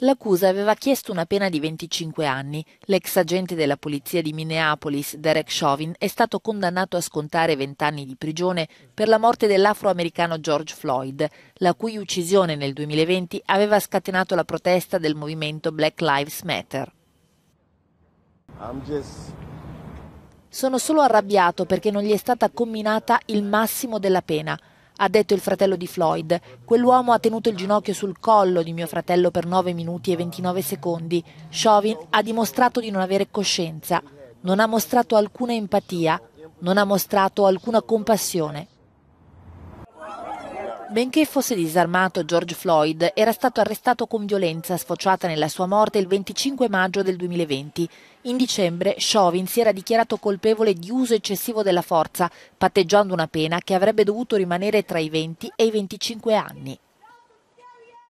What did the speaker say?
L'accusa aveva chiesto una pena di 25 anni. L'ex agente della polizia di Minneapolis, Derek Chauvin, è stato condannato a scontare 20 anni di prigione per la morte dell'afroamericano George Floyd, la cui uccisione nel 2020 aveva scatenato la protesta del movimento Black Lives Matter. Just... Sono solo arrabbiato perché non gli è stata comminata il massimo della pena ha detto il fratello di Floyd. Quell'uomo ha tenuto il ginocchio sul collo di mio fratello per 9 minuti e 29 secondi. Chauvin ha dimostrato di non avere coscienza, non ha mostrato alcuna empatia, non ha mostrato alcuna compassione. Benché fosse disarmato, George Floyd era stato arrestato con violenza sfociata nella sua morte il 25 maggio del 2020. In dicembre Chauvin si era dichiarato colpevole di uso eccessivo della forza, patteggiando una pena che avrebbe dovuto rimanere tra i 20 e i 25 anni.